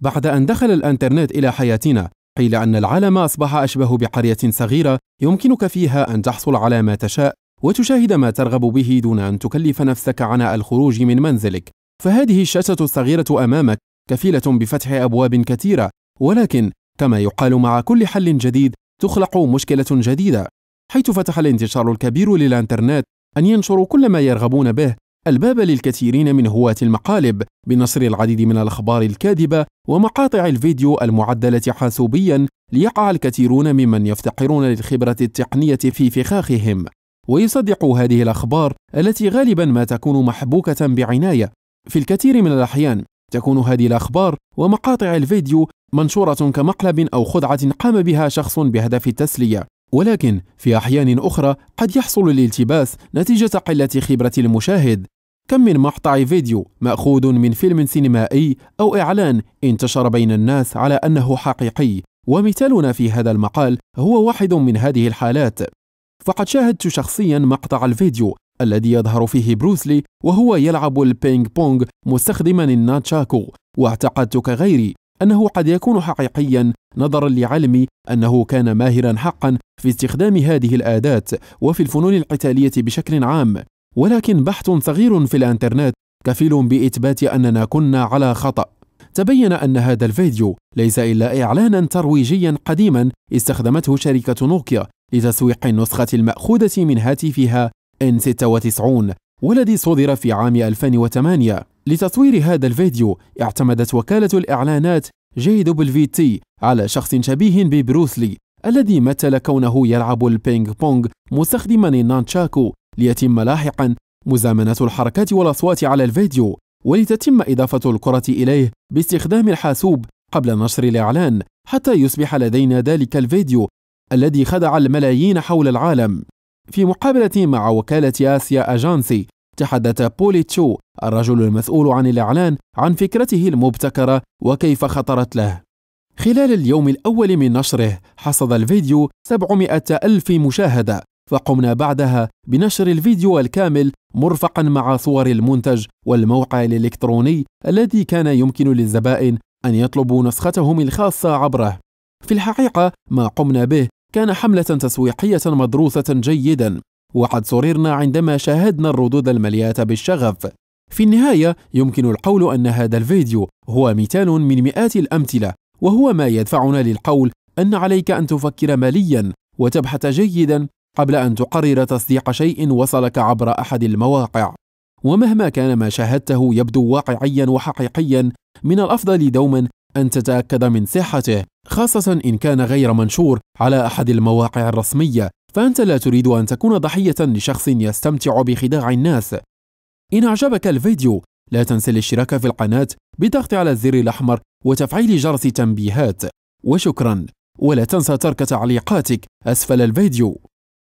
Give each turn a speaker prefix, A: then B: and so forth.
A: بعد أن دخل الإنترنت إلى حياتنا قيل أن العالم أصبح أشبه بقرية صغيرة يمكنك فيها أن تحصل على ما تشاء وتشاهد ما ترغب به دون أن تكلف نفسك عناء الخروج من منزلك فهذه الشاشة الصغيرة أمامك كفيلة بفتح أبواب كثيرة ولكن كما يقال مع كل حل جديد تخلق مشكلة جديدة حيث فتح الانتشار الكبير للإنترنت أن ينشروا كل ما يرغبون به الباب للكثيرين من هواة المقالب بنشر العديد من الأخبار الكاذبة ومقاطع الفيديو المعدلة حاسوبيا ليقع الكثيرون ممن يفتقرون للخبرة التقنية في فخاخهم ويصدق هذه الأخبار التي غالبا ما تكون محبوكة بعناية في الكثير من الأحيان تكون هذه الأخبار ومقاطع الفيديو منشورة كمقلب أو خدعة قام بها شخص بهدف التسلية ولكن في أحيان أخرى قد يحصل الالتباس نتيجة قلة خبرة المشاهد كم من مقطع فيديو مأخوذ من فيلم سينمائي أو إعلان انتشر بين الناس على أنه حقيقي ومثالنا في هذا المقال هو واحد من هذه الحالات فقد شاهدت شخصيا مقطع الفيديو الذي يظهر فيه بروسلي وهو يلعب البينج بونج مستخدما الناتشاكو واعتقدت كغيري أنه قد يكون حقيقيا نظرا لعلمي أنه كان ماهرا حقا في استخدام هذه الآداة وفي الفنون القتالية بشكل عام ولكن بحث صغير في الانترنت كفيل باثبات اننا كنا على خطأ تبين ان هذا الفيديو ليس الا اعلانا ترويجيا قديما استخدمته شركه نوكيا لتسويق النسخه الماخوذه من هاتفها N96 والذي صدر في عام 2008 لتصوير هذا الفيديو اعتمدت وكالة الإعلانات جي دبل في تي على شخص شبيه ببروسلي الذي مثل كونه يلعب البينج بونج مستخدما النانشاكو ليتم لاحقا مزامنة الحركات والأصوات على الفيديو ولتتم إضافة الكرة إليه باستخدام الحاسوب قبل نشر الإعلان حتى يصبح لدينا ذلك الفيديو الذي خدع الملايين حول العالم في مقابلة مع وكالة آسيا أجانسي تحدث بولي تشو الرجل المسؤول عن الإعلان عن فكرته المبتكرة وكيف خطرت له خلال اليوم الأول من نشره حصد الفيديو 700 ألف مشاهدة فقمنا بعدها بنشر الفيديو الكامل مرفقا مع صور المنتج والموقع الإلكتروني الذي كان يمكن للزبائن أن يطلبوا نسختهم الخاصة عبره. في الحقيقة ما قمنا به كان حملة تسويقية مدروسة جيدا، وقد سررنا عندما شاهدنا الردود المليئة بالشغف. في النهاية يمكن القول أن هذا الفيديو هو مثال من مئات الأمثلة، وهو ما يدفعنا للقول أن عليك أن تفكر ماليا وتبحث جيدا قبل أن تقرر تصديق شيء وصلك عبر أحد المواقع ومهما كان ما شاهدته يبدو واقعيا وحقيقيا من الأفضل دوما أن تتأكد من صحته خاصة إن كان غير منشور على أحد المواقع الرسمية فأنت لا تريد أن تكون ضحية لشخص يستمتع بخداع الناس إن أعجبك الفيديو لا تنسى الاشتراك في القناة بالضغط على الزر الأحمر وتفعيل جرس التنبيهات وشكرا ولا تنسى ترك تعليقاتك أسفل الفيديو